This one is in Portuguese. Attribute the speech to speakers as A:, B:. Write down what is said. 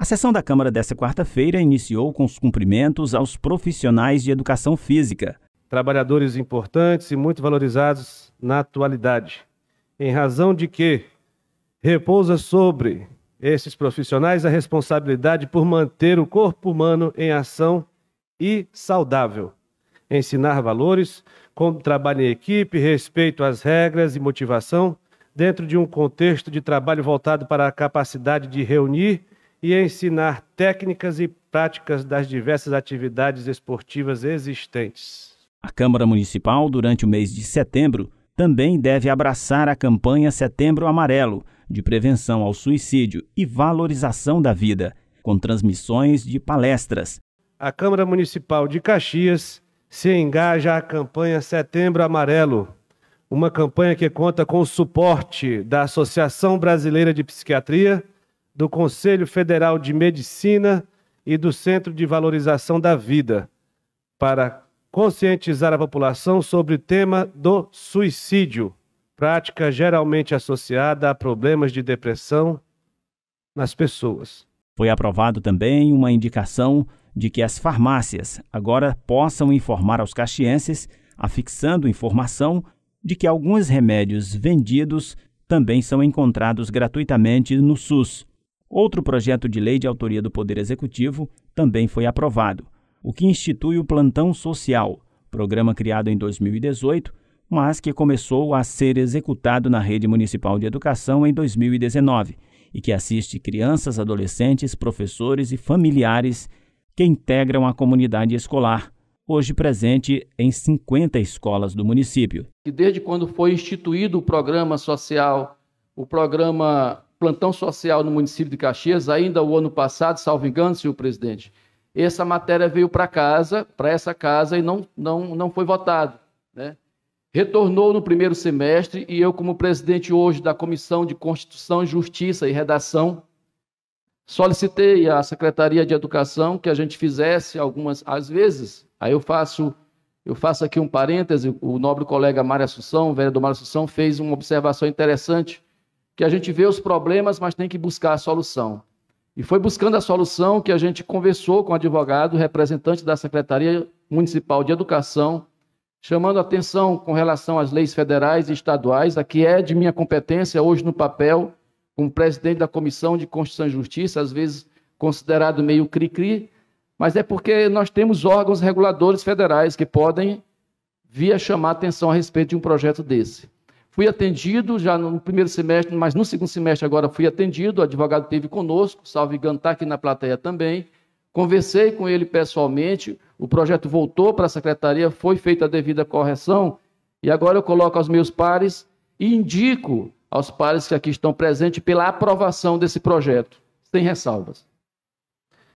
A: A sessão da Câmara desta quarta-feira iniciou com os cumprimentos aos profissionais de educação
B: física. Trabalhadores importantes e muito valorizados na atualidade, em razão de que repousa sobre esses profissionais a responsabilidade por manter o corpo humano em ação e saudável, ensinar valores, como trabalho em equipe, respeito às regras e motivação, dentro de um contexto de trabalho voltado para a capacidade de reunir e ensinar técnicas e práticas das diversas atividades esportivas existentes.
A: A Câmara Municipal, durante o mês de setembro, também deve abraçar a campanha Setembro Amarelo de prevenção ao suicídio e valorização da
B: vida, com transmissões de palestras. A Câmara Municipal de Caxias se engaja à campanha Setembro Amarelo, uma campanha que conta com o suporte da Associação Brasileira de Psiquiatria do Conselho Federal de Medicina e do Centro de Valorização da Vida para conscientizar a população sobre o tema do suicídio, prática geralmente associada a problemas de depressão nas pessoas.
A: Foi aprovado também uma indicação de que as farmácias agora possam informar aos caxienses, afixando informação de que alguns remédios vendidos também são encontrados gratuitamente no SUS, Outro projeto de lei de autoria do Poder Executivo também foi aprovado, o que institui o Plantão Social, programa criado em 2018, mas que começou a ser executado na Rede Municipal de Educação em 2019 e que assiste crianças, adolescentes, professores e familiares que integram a comunidade escolar, hoje presente em 50 escolas do município.
C: E desde quando foi instituído o programa social, o programa plantão social no município de Caxias, ainda o ano passado, salvo engano, senhor presidente. Essa matéria veio para casa, para essa casa, e não, não, não foi votado. Né? Retornou no primeiro semestre, e eu, como presidente hoje da Comissão de Constituição, Justiça e Redação, solicitei à Secretaria de Educação que a gente fizesse algumas, às vezes, aí eu faço eu faço aqui um parêntese, o nobre colega Mário Assunção, o vereador Mário Assunção, fez uma observação interessante que a gente vê os problemas, mas tem que buscar a solução. E foi buscando a solução que a gente conversou com o advogado, representante da Secretaria Municipal de Educação, chamando atenção com relação às leis federais e estaduais, a que é de minha competência hoje no papel, como presidente da Comissão de Constituição e Justiça, às vezes considerado meio cri-cri, mas é porque nós temos órgãos reguladores federais que podem vir a chamar atenção a respeito de um projeto desse. Fui atendido já no primeiro semestre, mas no segundo semestre agora fui atendido. O advogado esteve conosco, Salve Gantar tá aqui na plateia também. Conversei com ele pessoalmente. O projeto voltou para a secretaria, foi feita a devida correção. E agora eu coloco aos meus pares e indico aos pares que aqui estão presentes pela aprovação desse projeto, sem ressalvas.